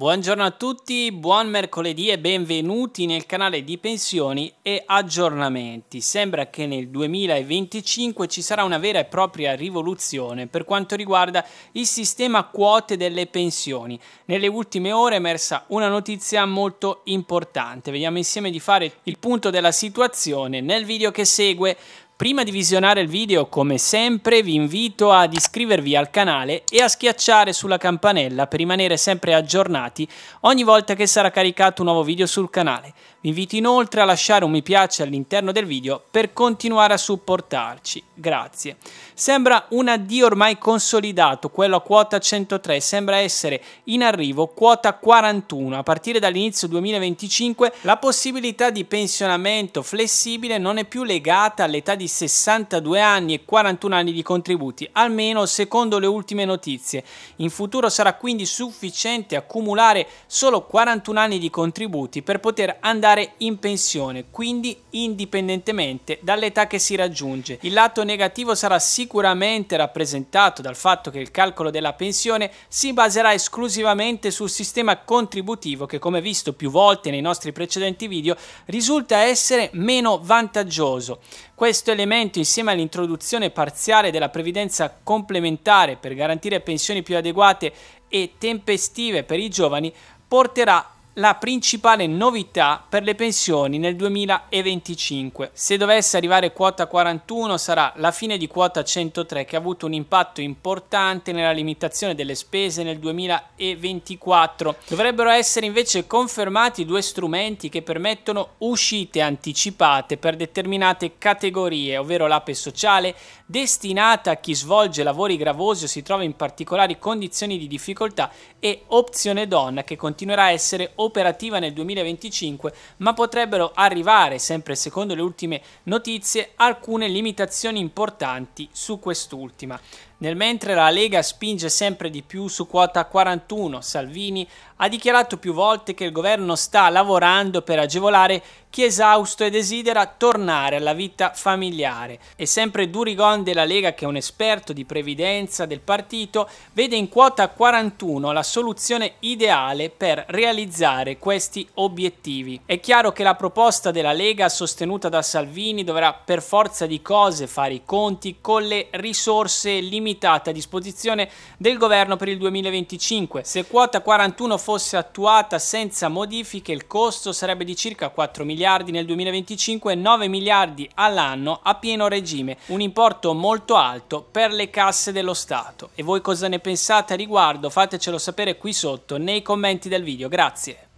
Buongiorno a tutti, buon mercoledì e benvenuti nel canale di pensioni e aggiornamenti. Sembra che nel 2025 ci sarà una vera e propria rivoluzione per quanto riguarda il sistema quote delle pensioni. Nelle ultime ore è emersa una notizia molto importante. Vediamo insieme di fare il punto della situazione nel video che segue. Prima di visionare il video, come sempre, vi invito ad iscrivervi al canale e a schiacciare sulla campanella per rimanere sempre aggiornati ogni volta che sarà caricato un nuovo video sul canale. Vi invito inoltre a lasciare un mi piace all'interno del video per continuare a supportarci. Grazie. Sembra un addio ormai consolidato, quello a quota 103, sembra essere in arrivo quota 41. A partire dall'inizio 2025 la possibilità di pensionamento flessibile non è più legata all'età di 62 anni e 41 anni di contributi, almeno secondo le ultime notizie. In futuro sarà quindi sufficiente accumulare solo 41 anni di contributi per poter andare andare in pensione, quindi indipendentemente dall'età che si raggiunge. Il lato negativo sarà sicuramente rappresentato dal fatto che il calcolo della pensione si baserà esclusivamente sul sistema contributivo che come visto più volte nei nostri precedenti video risulta essere meno vantaggioso. Questo elemento insieme all'introduzione parziale della previdenza complementare per garantire pensioni più adeguate e tempestive per i giovani porterà la principale novità per le pensioni nel 2025. Se dovesse arrivare quota 41 sarà la fine di quota 103 che ha avuto un impatto importante nella limitazione delle spese nel 2024. Dovrebbero essere invece confermati due strumenti che permettono uscite anticipate per determinate categorie, ovvero l'APE sociale destinata a chi svolge lavori gravosi o si trova in particolari condizioni di difficoltà e opzione donna che continuerà a essere opzionale operativa nel 2025, ma potrebbero arrivare, sempre secondo le ultime notizie, alcune limitazioni importanti su quest'ultima. Nel mentre la Lega spinge sempre di più su quota 41, Salvini ha dichiarato più volte che il governo sta lavorando per agevolare chi è esausto e desidera tornare alla vita familiare. E sempre Durigon della Lega, che è un esperto di previdenza del partito, vede in quota 41 la soluzione ideale per realizzare questi obiettivi. È chiaro che la proposta della Lega sostenuta da Salvini dovrà per forza di cose fare i conti con le risorse limitate limitata a disposizione del governo per il 2025. Se quota 41 fosse attuata senza modifiche, il costo sarebbe di circa 4 miliardi nel 2025 e 9 miliardi all'anno a pieno regime, un importo molto alto per le casse dello Stato. E voi cosa ne pensate a riguardo? Fatecelo sapere qui sotto nei commenti del video. Grazie.